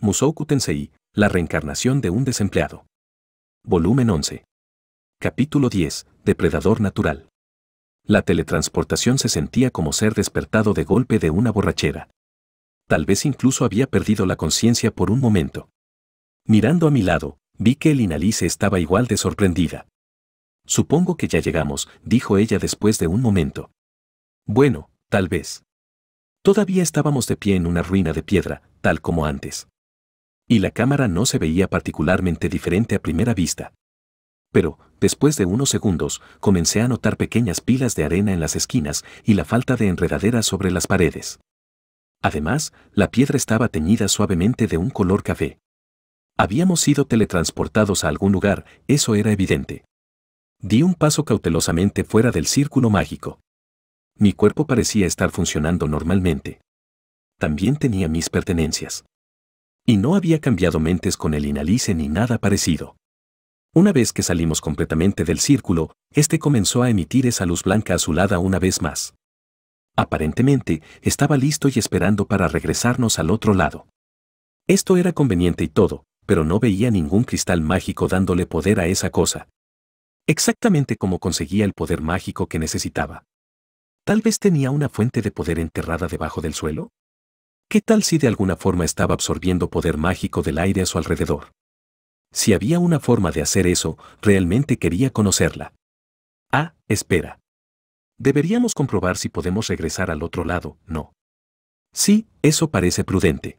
Musoukutensei, Tensei, la reencarnación de un desempleado. Volumen 11. Capítulo 10. Depredador natural. La teletransportación se sentía como ser despertado de golpe de una borrachera. Tal vez incluso había perdido la conciencia por un momento. Mirando a mi lado, vi que el Inalice estaba igual de sorprendida. Supongo que ya llegamos, dijo ella después de un momento. Bueno, tal vez. Todavía estábamos de pie en una ruina de piedra, tal como antes y la cámara no se veía particularmente diferente a primera vista. Pero, después de unos segundos, comencé a notar pequeñas pilas de arena en las esquinas y la falta de enredaderas sobre las paredes. Además, la piedra estaba teñida suavemente de un color café. Habíamos sido teletransportados a algún lugar, eso era evidente. Di un paso cautelosamente fuera del círculo mágico. Mi cuerpo parecía estar funcionando normalmente. También tenía mis pertenencias y no había cambiado mentes con el inalice ni nada parecido. Una vez que salimos completamente del círculo, este comenzó a emitir esa luz blanca azulada una vez más. Aparentemente, estaba listo y esperando para regresarnos al otro lado. Esto era conveniente y todo, pero no veía ningún cristal mágico dándole poder a esa cosa. Exactamente como conseguía el poder mágico que necesitaba. Tal vez tenía una fuente de poder enterrada debajo del suelo. ¿Qué tal si de alguna forma estaba absorbiendo poder mágico del aire a su alrededor? Si había una forma de hacer eso, realmente quería conocerla. Ah, espera. Deberíamos comprobar si podemos regresar al otro lado, ¿no? Sí, eso parece prudente.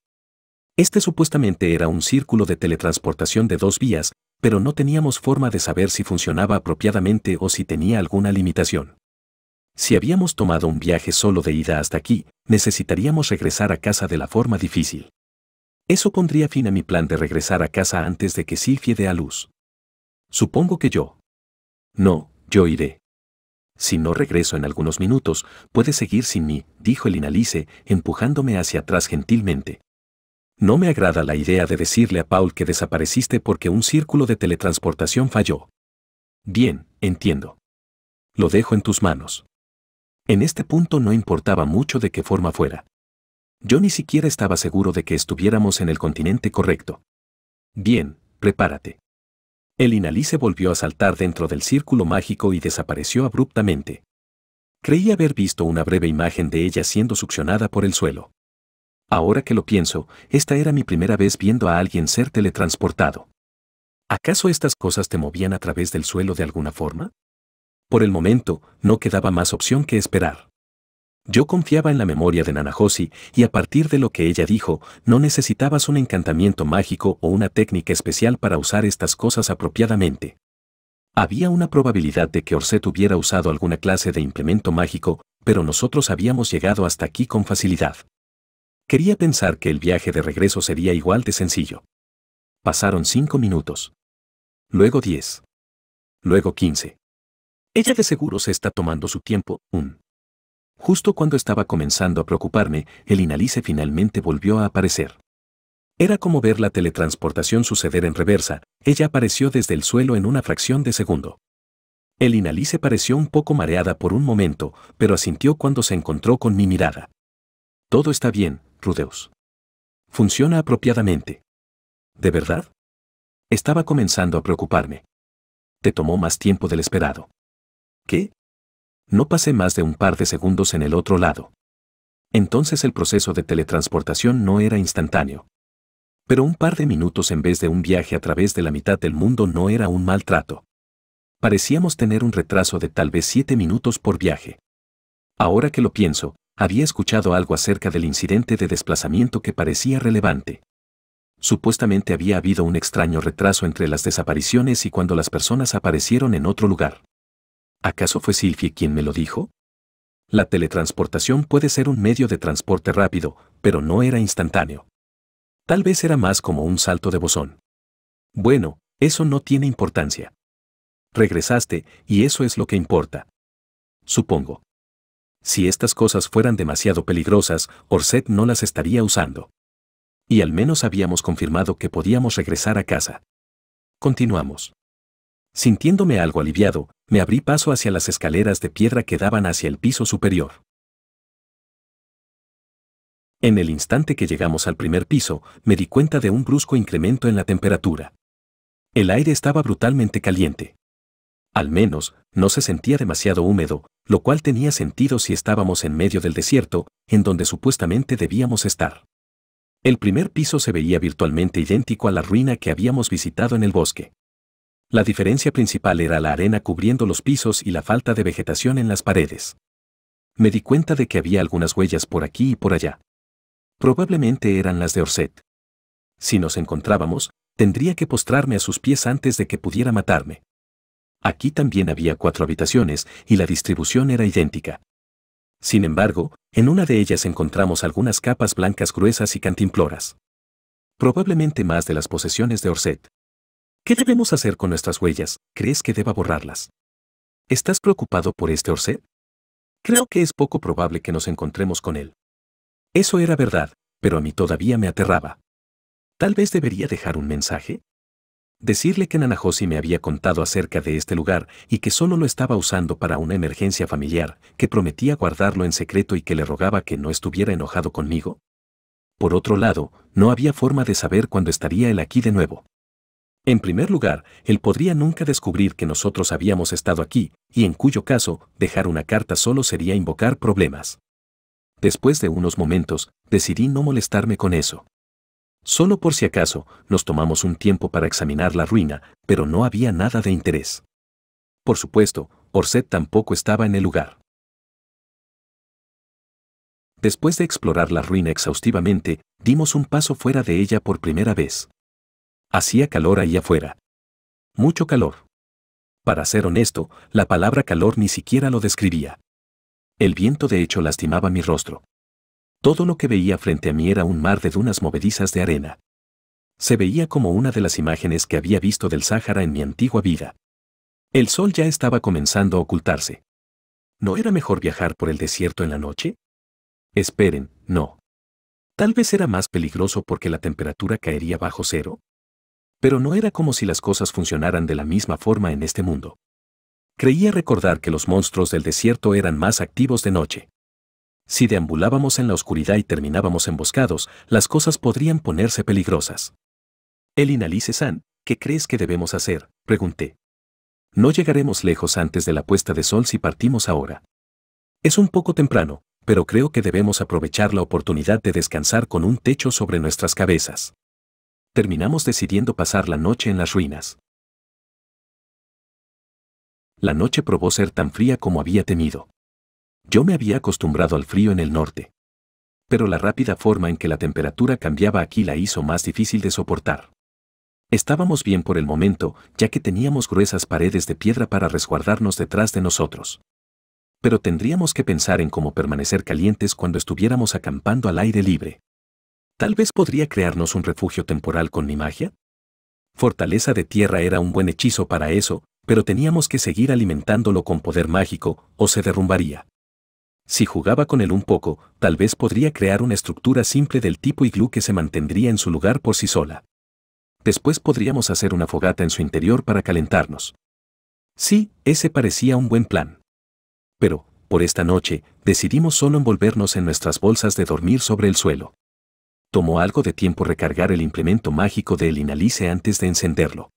Este supuestamente era un círculo de teletransportación de dos vías, pero no teníamos forma de saber si funcionaba apropiadamente o si tenía alguna limitación. Si habíamos tomado un viaje solo de ida hasta aquí, necesitaríamos regresar a casa de la forma difícil. Eso pondría fin a mi plan de regresar a casa antes de que Silfie dé a luz. Supongo que yo. No, yo iré. Si no regreso en algunos minutos, puede seguir sin mí, dijo el inalice, empujándome hacia atrás gentilmente. No me agrada la idea de decirle a Paul que desapareciste porque un círculo de teletransportación falló. Bien, entiendo. Lo dejo en tus manos. En este punto no importaba mucho de qué forma fuera. Yo ni siquiera estaba seguro de que estuviéramos en el continente correcto. Bien, prepárate. El inalí volvió a saltar dentro del círculo mágico y desapareció abruptamente. Creí haber visto una breve imagen de ella siendo succionada por el suelo. Ahora que lo pienso, esta era mi primera vez viendo a alguien ser teletransportado. ¿Acaso estas cosas te movían a través del suelo de alguna forma? Por el momento, no quedaba más opción que esperar. Yo confiaba en la memoria de Nanahosi y a partir de lo que ella dijo, no necesitabas un encantamiento mágico o una técnica especial para usar estas cosas apropiadamente. Había una probabilidad de que Orset hubiera usado alguna clase de implemento mágico, pero nosotros habíamos llegado hasta aquí con facilidad. Quería pensar que el viaje de regreso sería igual de sencillo. Pasaron cinco minutos. Luego diez. Luego quince. Ella de seguro se está tomando su tiempo, un. Justo cuando estaba comenzando a preocuparme, el inalice finalmente volvió a aparecer. Era como ver la teletransportación suceder en reversa, ella apareció desde el suelo en una fracción de segundo. El inalice pareció un poco mareada por un momento, pero asintió cuando se encontró con mi mirada. Todo está bien, Rudeus. Funciona apropiadamente. ¿De verdad? Estaba comenzando a preocuparme. Te tomó más tiempo del esperado. ¿Qué? no pasé más de un par de segundos en el otro lado. Entonces el proceso de teletransportación no era instantáneo. Pero un par de minutos en vez de un viaje a través de la mitad del mundo no era un maltrato. Parecíamos tener un retraso de tal vez siete minutos por viaje. Ahora que lo pienso, había escuchado algo acerca del incidente de desplazamiento que parecía relevante. Supuestamente había habido un extraño retraso entre las desapariciones y cuando las personas aparecieron en otro lugar. ¿Acaso fue Silfie quien me lo dijo? La teletransportación puede ser un medio de transporte rápido, pero no era instantáneo. Tal vez era más como un salto de bosón. Bueno, eso no tiene importancia. Regresaste, y eso es lo que importa. Supongo. Si estas cosas fueran demasiado peligrosas, Orset no las estaría usando. Y al menos habíamos confirmado que podíamos regresar a casa. Continuamos. Sintiéndome algo aliviado, me abrí paso hacia las escaleras de piedra que daban hacia el piso superior. En el instante que llegamos al primer piso, me di cuenta de un brusco incremento en la temperatura. El aire estaba brutalmente caliente. Al menos, no se sentía demasiado húmedo, lo cual tenía sentido si estábamos en medio del desierto, en donde supuestamente debíamos estar. El primer piso se veía virtualmente idéntico a la ruina que habíamos visitado en el bosque. La diferencia principal era la arena cubriendo los pisos y la falta de vegetación en las paredes. Me di cuenta de que había algunas huellas por aquí y por allá. Probablemente eran las de Orset. Si nos encontrábamos, tendría que postrarme a sus pies antes de que pudiera matarme. Aquí también había cuatro habitaciones y la distribución era idéntica. Sin embargo, en una de ellas encontramos algunas capas blancas gruesas y cantimploras. Probablemente más de las posesiones de Orset. ¿Qué debemos hacer con nuestras huellas? ¿Crees que deba borrarlas? ¿Estás preocupado por este Orset? Creo que es poco probable que nos encontremos con él. Eso era verdad, pero a mí todavía me aterraba. Tal vez debería dejar un mensaje. Decirle que Nanajosi me había contado acerca de este lugar y que solo lo estaba usando para una emergencia familiar, que prometía guardarlo en secreto y que le rogaba que no estuviera enojado conmigo. Por otro lado, no había forma de saber cuándo estaría él aquí de nuevo. En primer lugar, él podría nunca descubrir que nosotros habíamos estado aquí, y en cuyo caso, dejar una carta solo sería invocar problemas. Después de unos momentos, decidí no molestarme con eso. Solo por si acaso, nos tomamos un tiempo para examinar la ruina, pero no había nada de interés. Por supuesto, Orset tampoco estaba en el lugar. Después de explorar la ruina exhaustivamente, dimos un paso fuera de ella por primera vez. Hacía calor ahí afuera. Mucho calor. Para ser honesto, la palabra calor ni siquiera lo describía. El viento de hecho lastimaba mi rostro. Todo lo que veía frente a mí era un mar de dunas movedizas de arena. Se veía como una de las imágenes que había visto del Sáhara en mi antigua vida. El sol ya estaba comenzando a ocultarse. ¿No era mejor viajar por el desierto en la noche? Esperen, no. Tal vez era más peligroso porque la temperatura caería bajo cero. Pero no era como si las cosas funcionaran de la misma forma en este mundo. Creía recordar que los monstruos del desierto eran más activos de noche. Si deambulábamos en la oscuridad y terminábamos emboscados, las cosas podrían ponerse peligrosas. Elina Alice San, ¿qué crees que debemos hacer? pregunté. No llegaremos lejos antes de la puesta de sol si partimos ahora. Es un poco temprano, pero creo que debemos aprovechar la oportunidad de descansar con un techo sobre nuestras cabezas terminamos decidiendo pasar la noche en las ruinas. La noche probó ser tan fría como había temido. Yo me había acostumbrado al frío en el norte. Pero la rápida forma en que la temperatura cambiaba aquí la hizo más difícil de soportar. Estábamos bien por el momento, ya que teníamos gruesas paredes de piedra para resguardarnos detrás de nosotros. Pero tendríamos que pensar en cómo permanecer calientes cuando estuviéramos acampando al aire libre. Tal vez podría crearnos un refugio temporal con mi magia. Fortaleza de tierra era un buen hechizo para eso, pero teníamos que seguir alimentándolo con poder mágico, o se derrumbaría. Si jugaba con él un poco, tal vez podría crear una estructura simple del tipo iglú que se mantendría en su lugar por sí sola. Después podríamos hacer una fogata en su interior para calentarnos. Sí, ese parecía un buen plan. Pero, por esta noche, decidimos solo envolvernos en nuestras bolsas de dormir sobre el suelo tomó algo de tiempo recargar el implemento mágico del inalice antes de encenderlo.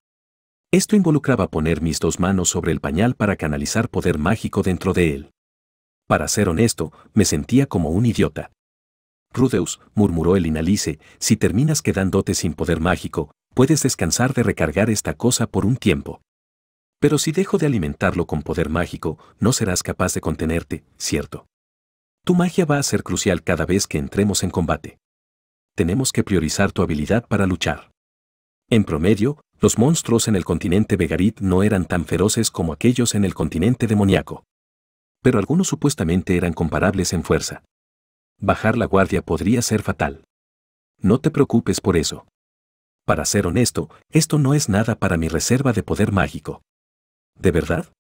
Esto involucraba poner mis dos manos sobre el pañal para canalizar poder mágico dentro de él. Para ser honesto, me sentía como un idiota. Rudeus, murmuró el inalice, si terminas quedándote sin poder mágico, puedes descansar de recargar esta cosa por un tiempo. Pero si dejo de alimentarlo con poder mágico, no serás capaz de contenerte, ¿cierto? Tu magia va a ser crucial cada vez que entremos en combate tenemos que priorizar tu habilidad para luchar. En promedio, los monstruos en el continente Vegarit no eran tan feroces como aquellos en el continente demoníaco. Pero algunos supuestamente eran comparables en fuerza. Bajar la guardia podría ser fatal. No te preocupes por eso. Para ser honesto, esto no es nada para mi reserva de poder mágico. ¿De verdad?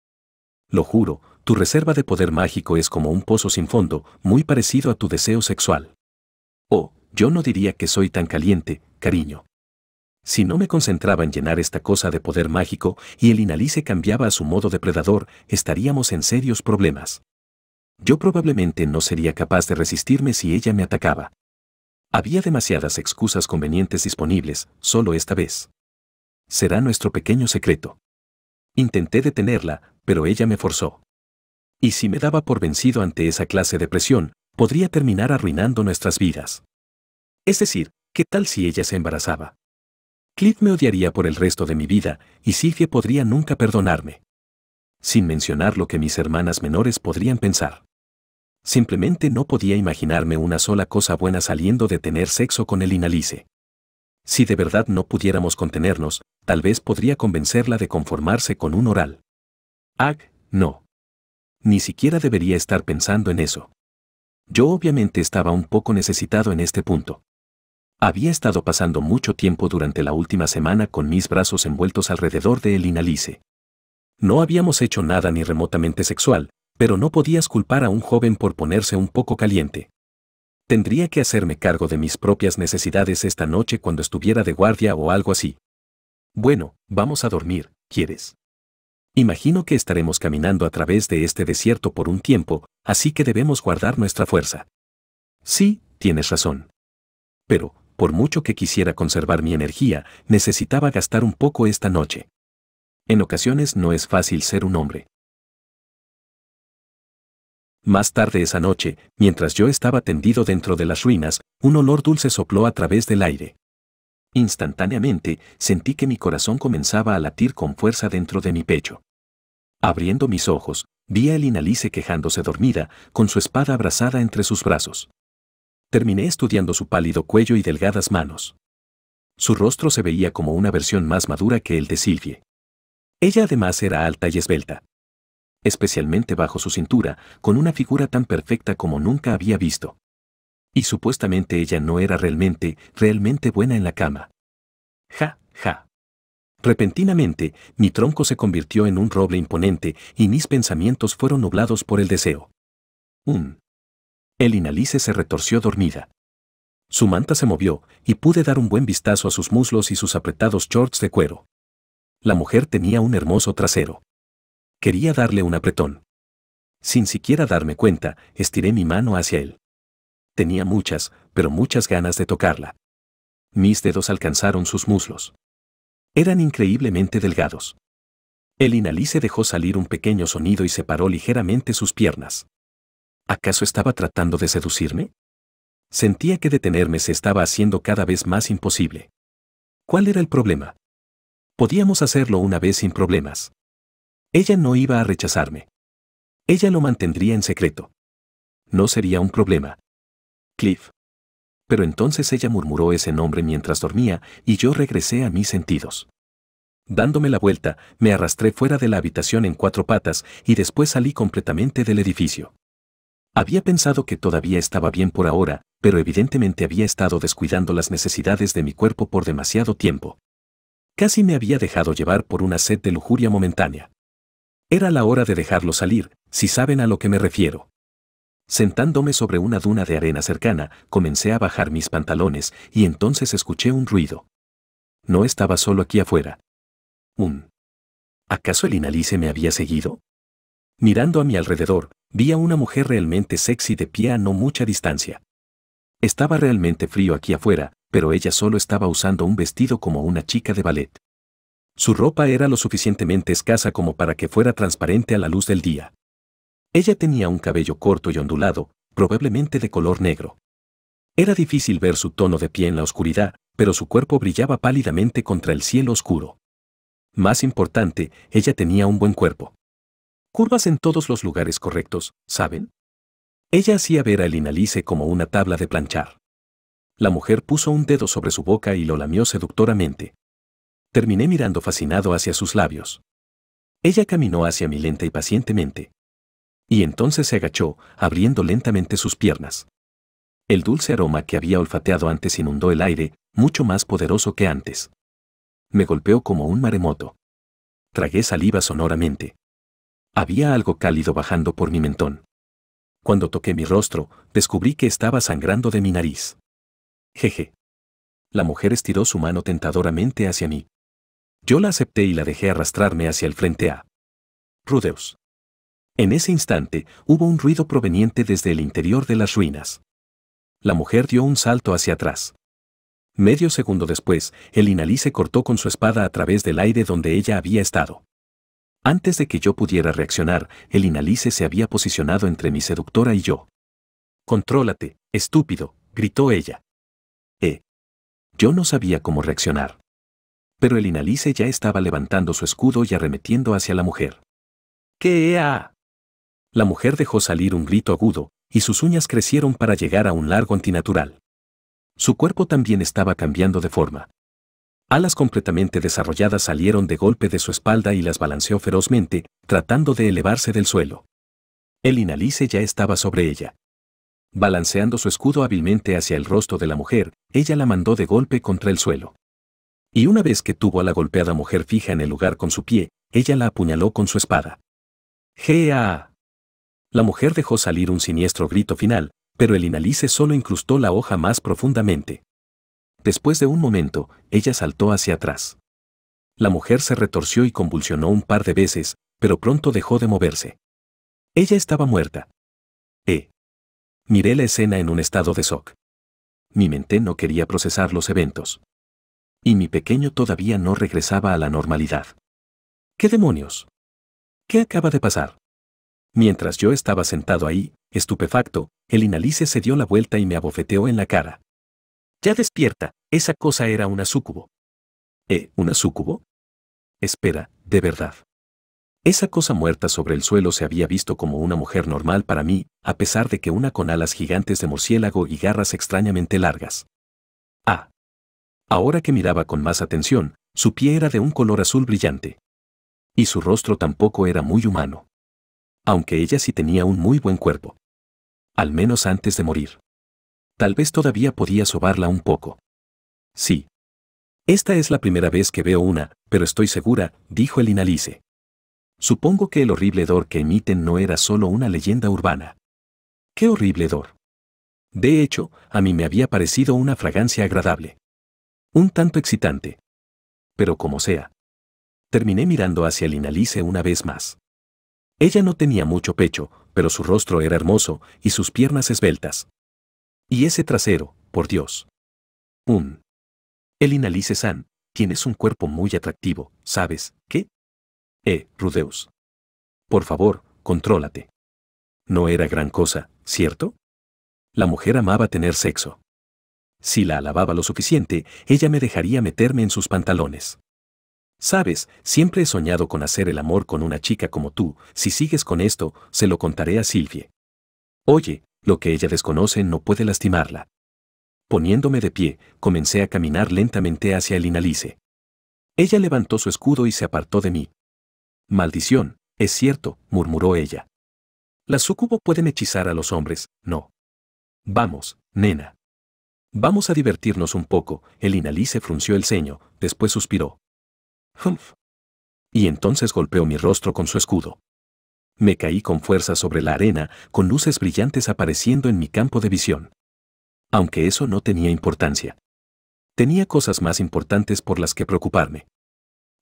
Lo juro, tu reserva de poder mágico es como un pozo sin fondo, muy parecido a tu deseo sexual. Oh, yo no diría que soy tan caliente, cariño. Si no me concentraba en llenar esta cosa de poder mágico y el inalice cambiaba a su modo depredador, estaríamos en serios problemas. Yo probablemente no sería capaz de resistirme si ella me atacaba. Había demasiadas excusas convenientes disponibles, solo esta vez. Será nuestro pequeño secreto. Intenté detenerla, pero ella me forzó. Y si me daba por vencido ante esa clase de presión, podría terminar arruinando nuestras vidas. Es decir, ¿qué tal si ella se embarazaba? Cliff me odiaría por el resto de mi vida y Sifie podría nunca perdonarme. Sin mencionar lo que mis hermanas menores podrían pensar. Simplemente no podía imaginarme una sola cosa buena saliendo de tener sexo con el inalice. Si de verdad no pudiéramos contenernos, tal vez podría convencerla de conformarse con un oral. Ag, no. Ni siquiera debería estar pensando en eso. Yo obviamente estaba un poco necesitado en este punto. Había estado pasando mucho tiempo durante la última semana con mis brazos envueltos alrededor de el inalice. No habíamos hecho nada ni remotamente sexual, pero no podías culpar a un joven por ponerse un poco caliente. Tendría que hacerme cargo de mis propias necesidades esta noche cuando estuviera de guardia o algo así. Bueno, vamos a dormir, ¿quieres? Imagino que estaremos caminando a través de este desierto por un tiempo, así que debemos guardar nuestra fuerza. Sí, tienes razón. Pero, por mucho que quisiera conservar mi energía, necesitaba gastar un poco esta noche. En ocasiones no es fácil ser un hombre. Más tarde esa noche, mientras yo estaba tendido dentro de las ruinas, un olor dulce sopló a través del aire. Instantáneamente, sentí que mi corazón comenzaba a latir con fuerza dentro de mi pecho. Abriendo mis ojos, vi a Elinalice quejándose dormida, con su espada abrazada entre sus brazos terminé estudiando su pálido cuello y delgadas manos. Su rostro se veía como una versión más madura que el de Silvie. Ella además era alta y esbelta. Especialmente bajo su cintura, con una figura tan perfecta como nunca había visto. Y supuestamente ella no era realmente, realmente buena en la cama. Ja, ja. Repentinamente, mi tronco se convirtió en un roble imponente y mis pensamientos fueron nublados por el deseo. Un el inalice se retorció dormida. Su manta se movió, y pude dar un buen vistazo a sus muslos y sus apretados shorts de cuero. La mujer tenía un hermoso trasero. Quería darle un apretón. Sin siquiera darme cuenta, estiré mi mano hacia él. Tenía muchas, pero muchas ganas de tocarla. Mis dedos alcanzaron sus muslos. Eran increíblemente delgados. El Inalice dejó salir un pequeño sonido y separó ligeramente sus piernas. ¿Acaso estaba tratando de seducirme? Sentía que detenerme se estaba haciendo cada vez más imposible. ¿Cuál era el problema? Podíamos hacerlo una vez sin problemas. Ella no iba a rechazarme. Ella lo mantendría en secreto. No sería un problema. Cliff. Pero entonces ella murmuró ese nombre mientras dormía y yo regresé a mis sentidos. Dándome la vuelta, me arrastré fuera de la habitación en cuatro patas y después salí completamente del edificio. Había pensado que todavía estaba bien por ahora, pero evidentemente había estado descuidando las necesidades de mi cuerpo por demasiado tiempo. Casi me había dejado llevar por una sed de lujuria momentánea. Era la hora de dejarlo salir, si saben a lo que me refiero. Sentándome sobre una duna de arena cercana, comencé a bajar mis pantalones y entonces escuché un ruido. No estaba solo aquí afuera. Un. ¿Acaso el inalice me había seguido? Mirando a mi alrededor, vi a una mujer realmente sexy de pie a no mucha distancia. Estaba realmente frío aquí afuera, pero ella solo estaba usando un vestido como una chica de ballet. Su ropa era lo suficientemente escasa como para que fuera transparente a la luz del día. Ella tenía un cabello corto y ondulado, probablemente de color negro. Era difícil ver su tono de pie en la oscuridad, pero su cuerpo brillaba pálidamente contra el cielo oscuro. Más importante, ella tenía un buen cuerpo. Curvas en todos los lugares correctos, ¿saben? Ella hacía ver al inalice como una tabla de planchar. La mujer puso un dedo sobre su boca y lo lamió seductoramente. Terminé mirando fascinado hacia sus labios. Ella caminó hacia mí lenta y pacientemente. Y entonces se agachó, abriendo lentamente sus piernas. El dulce aroma que había olfateado antes inundó el aire, mucho más poderoso que antes. Me golpeó como un maremoto. Tragué saliva sonoramente. Había algo cálido bajando por mi mentón. Cuando toqué mi rostro, descubrí que estaba sangrando de mi nariz. Jeje. La mujer estiró su mano tentadoramente hacia mí. Yo la acepté y la dejé arrastrarme hacia el frente a Rudeus. En ese instante, hubo un ruido proveniente desde el interior de las ruinas. La mujer dio un salto hacia atrás. Medio segundo después, el inalí se cortó con su espada a través del aire donde ella había estado. Antes de que yo pudiera reaccionar, el inalice se había posicionado entre mi seductora y yo. Contrólate, estúpido, gritó ella. Eh. Yo no sabía cómo reaccionar. Pero el inalice ya estaba levantando su escudo y arremetiendo hacia la mujer. ¿Qué? ea? Ah? La mujer dejó salir un grito agudo, y sus uñas crecieron para llegar a un largo antinatural. Su cuerpo también estaba cambiando de forma, Alas completamente desarrolladas salieron de golpe de su espalda y las balanceó ferozmente, tratando de elevarse del suelo. El inalice ya estaba sobre ella. Balanceando su escudo hábilmente hacia el rostro de la mujer, ella la mandó de golpe contra el suelo. Y una vez que tuvo a la golpeada mujer fija en el lugar con su pie, ella la apuñaló con su espada. ¡Gea! La mujer dejó salir un siniestro grito final, pero el inalice solo incrustó la hoja más profundamente. Después de un momento, ella saltó hacia atrás. La mujer se retorció y convulsionó un par de veces, pero pronto dejó de moverse. Ella estaba muerta. Eh. Miré la escena en un estado de shock. Mi mente no quería procesar los eventos. Y mi pequeño todavía no regresaba a la normalidad. ¿Qué demonios? ¿Qué acaba de pasar? Mientras yo estaba sentado ahí, estupefacto, el inalice se dio la vuelta y me abofeteó en la cara. Ya despierta, esa cosa era una sucubo. ¿Eh, una sucubo? Espera, de verdad. Esa cosa muerta sobre el suelo se había visto como una mujer normal para mí, a pesar de que una con alas gigantes de murciélago y garras extrañamente largas. Ah. Ahora que miraba con más atención, su pie era de un color azul brillante. Y su rostro tampoco era muy humano. Aunque ella sí tenía un muy buen cuerpo. Al menos antes de morir. Tal vez todavía podía sobarla un poco. Sí. Esta es la primera vez que veo una, pero estoy segura, dijo el inalice. Supongo que el horrible dor que emiten no era solo una leyenda urbana. ¡Qué horrible dor! De hecho, a mí me había parecido una fragancia agradable. Un tanto excitante. Pero como sea. Terminé mirando hacia el inalice una vez más. Ella no tenía mucho pecho, pero su rostro era hermoso y sus piernas esbeltas. Y ese trasero, por Dios. 1. Elinalice San, tienes un cuerpo muy atractivo, ¿sabes qué? Eh, Rudeus. Por favor, contrólate. No era gran cosa, ¿cierto? La mujer amaba tener sexo. Si la alababa lo suficiente, ella me dejaría meterme en sus pantalones. Sabes, siempre he soñado con hacer el amor con una chica como tú, si sigues con esto, se lo contaré a Silvie. Oye, lo que ella desconoce no puede lastimarla. Poniéndome de pie, comencé a caminar lentamente hacia el inalice. Ella levantó su escudo y se apartó de mí. Maldición, es cierto, murmuró ella. Las sucubo pueden hechizar a los hombres, no. Vamos, nena. Vamos a divertirnos un poco, el inalice frunció el ceño, después suspiró. Humph. Y entonces golpeó mi rostro con su escudo. Me caí con fuerza sobre la arena, con luces brillantes apareciendo en mi campo de visión. Aunque eso no tenía importancia. Tenía cosas más importantes por las que preocuparme.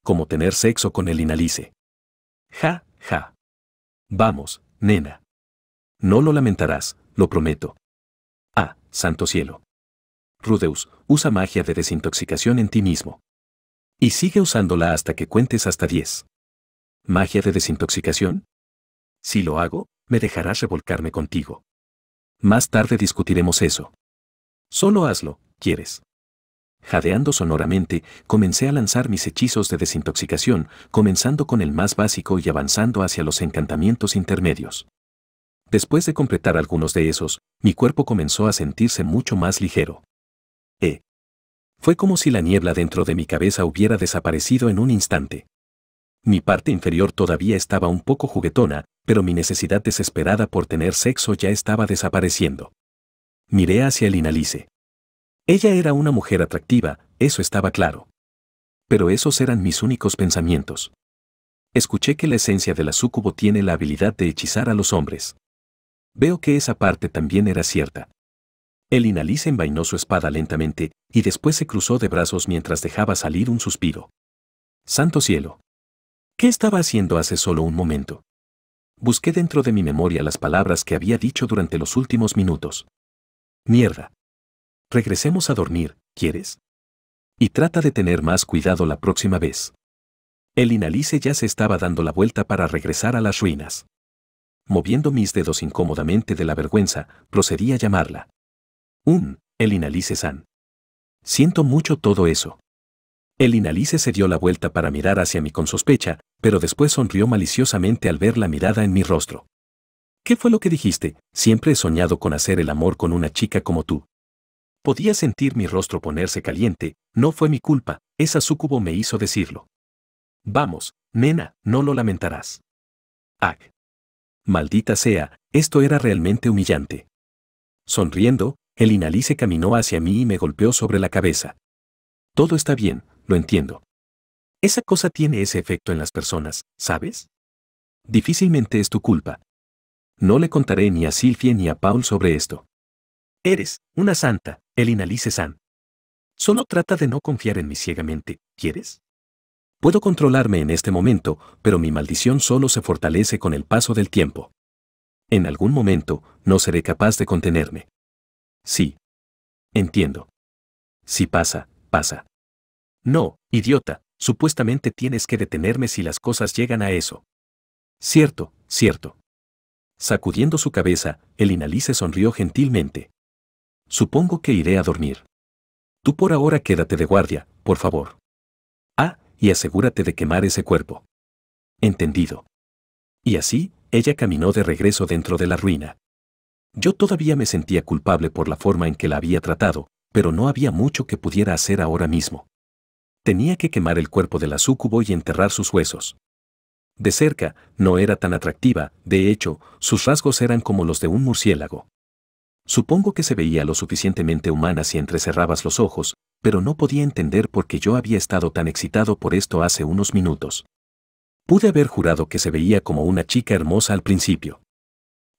Como tener sexo con el inalice. Ja, ja. Vamos, nena. No lo lamentarás, lo prometo. Ah, santo cielo. Rudeus, usa magia de desintoxicación en ti mismo. Y sigue usándola hasta que cuentes hasta 10. ¿Magia de desintoxicación? Si lo hago, me dejarás revolcarme contigo. Más tarde discutiremos eso. Solo hazlo, quieres. Jadeando sonoramente, comencé a lanzar mis hechizos de desintoxicación, comenzando con el más básico y avanzando hacia los encantamientos intermedios. Después de completar algunos de esos, mi cuerpo comenzó a sentirse mucho más ligero. E. Fue como si la niebla dentro de mi cabeza hubiera desaparecido en un instante. Mi parte inferior todavía estaba un poco juguetona, pero mi necesidad desesperada por tener sexo ya estaba desapareciendo. Miré hacia el inalice. Ella era una mujer atractiva, eso estaba claro. Pero esos eran mis únicos pensamientos. Escuché que la esencia de la sucubo tiene la habilidad de hechizar a los hombres. Veo que esa parte también era cierta. El inalice envainó su espada lentamente y después se cruzó de brazos mientras dejaba salir un suspiro. Santo cielo. ¿Qué estaba haciendo hace solo un momento? Busqué dentro de mi memoria las palabras que había dicho durante los últimos minutos. Mierda. Regresemos a dormir, ¿quieres? Y trata de tener más cuidado la próxima vez. El inalice ya se estaba dando la vuelta para regresar a las ruinas. Moviendo mis dedos incómodamente de la vergüenza, procedí a llamarla. Un, el inalice San. Siento mucho todo eso. El inalice se dio la vuelta para mirar hacia mí con sospecha, pero después sonrió maliciosamente al ver la mirada en mi rostro. ¿Qué fue lo que dijiste? Siempre he soñado con hacer el amor con una chica como tú. Podía sentir mi rostro ponerse caliente, no fue mi culpa, esa súcubo me hizo decirlo. Vamos, nena, no lo lamentarás. Ag. Maldita sea, esto era realmente humillante. Sonriendo, el inalice caminó hacia mí y me golpeó sobre la cabeza. Todo está bien, lo entiendo. Esa cosa tiene ese efecto en las personas, ¿sabes? Difícilmente es tu culpa. No le contaré ni a Silvia ni a Paul sobre esto. Eres una santa, el San. Solo trata de no confiar en mí ciegamente, ¿quieres? Puedo controlarme en este momento, pero mi maldición solo se fortalece con el paso del tiempo. En algún momento, no seré capaz de contenerme. Sí. Entiendo. Si pasa, pasa. No, idiota, supuestamente tienes que detenerme si las cosas llegan a eso. Cierto, cierto. Sacudiendo su cabeza, el Inalice sonrió gentilmente. Supongo que iré a dormir. Tú por ahora quédate de guardia, por favor. Ah, y asegúrate de quemar ese cuerpo. Entendido. Y así, ella caminó de regreso dentro de la ruina. Yo todavía me sentía culpable por la forma en que la había tratado, pero no había mucho que pudiera hacer ahora mismo. Tenía que quemar el cuerpo de la súcubo y enterrar sus huesos. De cerca, no era tan atractiva, de hecho, sus rasgos eran como los de un murciélago. Supongo que se veía lo suficientemente humana si entrecerrabas los ojos, pero no podía entender por qué yo había estado tan excitado por esto hace unos minutos. Pude haber jurado que se veía como una chica hermosa al principio.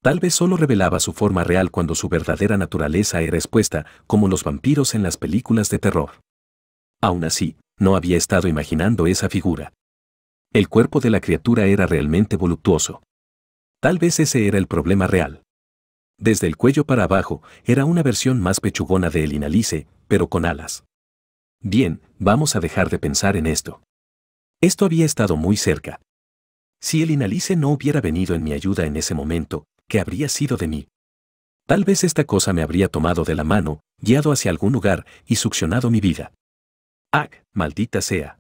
Tal vez solo revelaba su forma real cuando su verdadera naturaleza era expuesta, como los vampiros en las películas de terror. Aún así, no había estado imaginando esa figura. El cuerpo de la criatura era realmente voluptuoso. Tal vez ese era el problema real. Desde el cuello para abajo, era una versión más pechugona de el inalice, pero con alas. Bien, vamos a dejar de pensar en esto. Esto había estado muy cerca. Si el inalice no hubiera venido en mi ayuda en ese momento, ¿qué habría sido de mí? Tal vez esta cosa me habría tomado de la mano, guiado hacia algún lugar y succionado mi vida. ¡Ag, maldita sea!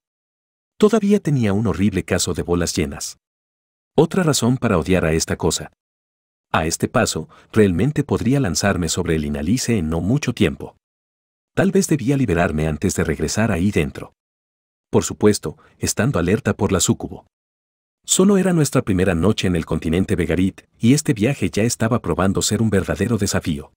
Todavía tenía un horrible caso de bolas llenas. Otra razón para odiar a esta cosa. A este paso, realmente podría lanzarme sobre el inalice en no mucho tiempo. Tal vez debía liberarme antes de regresar ahí dentro. Por supuesto, estando alerta por la súcubo. Solo era nuestra primera noche en el continente Begarit, y este viaje ya estaba probando ser un verdadero desafío.